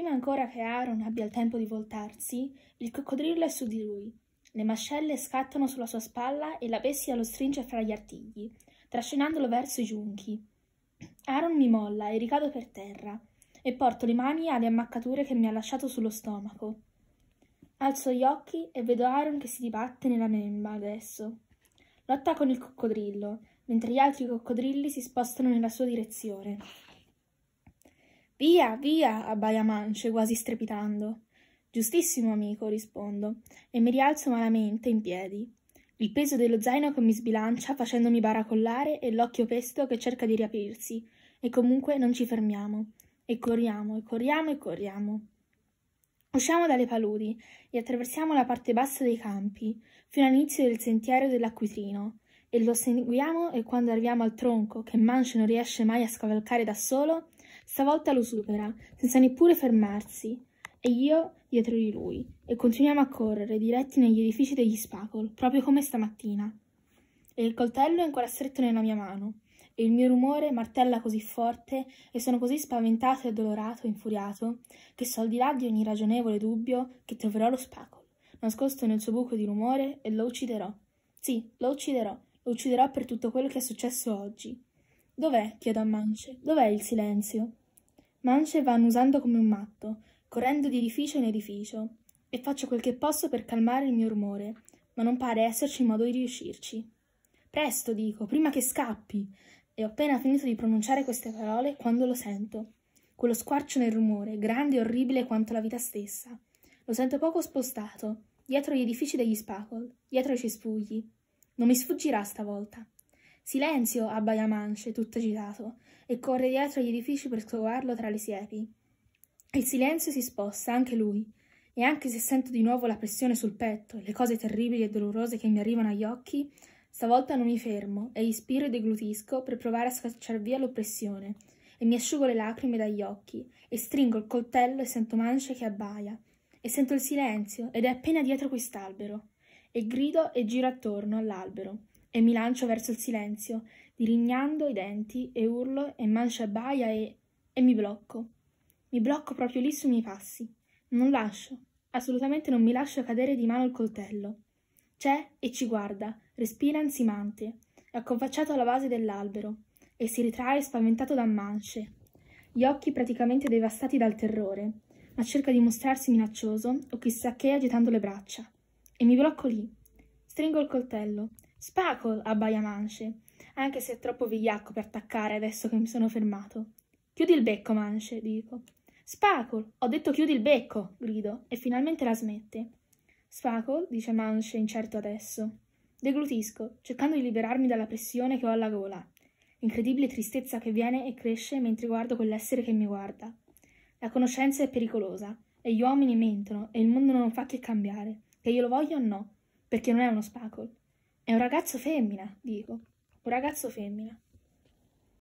Prima ancora che Aaron abbia il tempo di voltarsi, il coccodrillo è su di lui. Le mascelle scattano sulla sua spalla e la bestia lo stringe fra gli artigli, trascinandolo verso i giunchi. Aaron mi molla e ricado per terra, e porto le mani alle ammaccature che mi ha lasciato sullo stomaco. Alzo gli occhi e vedo Aaron che si dibatte nella memba adesso. Lotta con il coccodrillo, mentre gli altri coccodrilli si spostano nella sua direzione. Via, via, abbaia Mance, quasi strepitando. Giustissimo, amico, rispondo, e mi rialzo malamente in piedi. Il peso dello zaino che mi sbilancia facendomi baracollare e l'occhio pesto che cerca di riaprirsi, e comunque non ci fermiamo. E corriamo, e corriamo, e corriamo. Usciamo dalle paludi e attraversiamo la parte bassa dei campi, fino all'inizio del sentiero dell'acquitrino, e lo seguiamo e quando arriviamo al tronco, che Manche non riesce mai a scavalcare da solo, Stavolta lo supera, senza neppure fermarsi, e io dietro di lui, e continuiamo a correre, diretti negli edifici degli Spackle, proprio come stamattina. E il coltello è ancora stretto nella mia mano, e il mio rumore martella così forte, e sono così spaventato e addolorato e infuriato, che so al di là di ogni ragionevole dubbio che troverò lo Spackle, nascosto nel suo buco di rumore, e lo ucciderò. Sì, lo ucciderò, lo ucciderò per tutto quello che è successo oggi. Dov'è? chiedo a Mance. Dov'è il silenzio? Manche vanno usando come un matto, correndo di edificio in edificio, e faccio quel che posso per calmare il mio rumore, ma non pare esserci modo di riuscirci. Presto, dico, prima che scappi! E ho appena finito di pronunciare queste parole quando lo sento. Quello squarcio nel rumore, grande e orribile quanto la vita stessa. Lo sento poco spostato, dietro gli edifici degli spacol, dietro i cespugli. Non mi sfuggirà stavolta. Silenzio! abbaia Manche, tutto agitato, e corre dietro agli edifici per scovarlo tra le siepi. Il silenzio si sposta, anche lui, e anche se sento di nuovo la pressione sul petto e le cose terribili e dolorose che mi arrivano agli occhi, stavolta non mi fermo e ispiro e deglutisco per provare a scacciar via l'oppressione, e mi asciugo le lacrime dagli occhi, e stringo il coltello e sento Manche che abbaia, e sento il silenzio ed è appena dietro quest'albero, e grido e giro attorno all'albero e mi lancio verso il silenzio, dirignando i denti e urlo e mancia baia e... e mi blocco. Mi blocco proprio lì sui miei passi. Non lascio, assolutamente non mi lascio cadere di mano il coltello. C'è e ci guarda, respira ansimante, accovacciato alla base dell'albero, e si ritrae spaventato da mance, gli occhi praticamente devastati dal terrore, ma cerca di mostrarsi minaccioso o chissà che agitando le braccia. E mi blocco lì. Stringo il coltello Spacol, abbaia Manche, anche se è troppo vigliacco per attaccare adesso che mi sono fermato. Chiudi il becco, Manche, dico. Spacol, ho detto chiudi il becco, grido, e finalmente la smette. Spacol, dice Manche, incerto adesso. Deglutisco, cercando di liberarmi dalla pressione che ho alla gola. Incredibile tristezza che viene e cresce mentre guardo quell'essere che mi guarda. La conoscenza è pericolosa, e gli uomini mentono, e il mondo non fa che cambiare, che io lo voglia o no, perché non è uno Spacol. È un ragazzo femmina, dico. Un ragazzo femmina.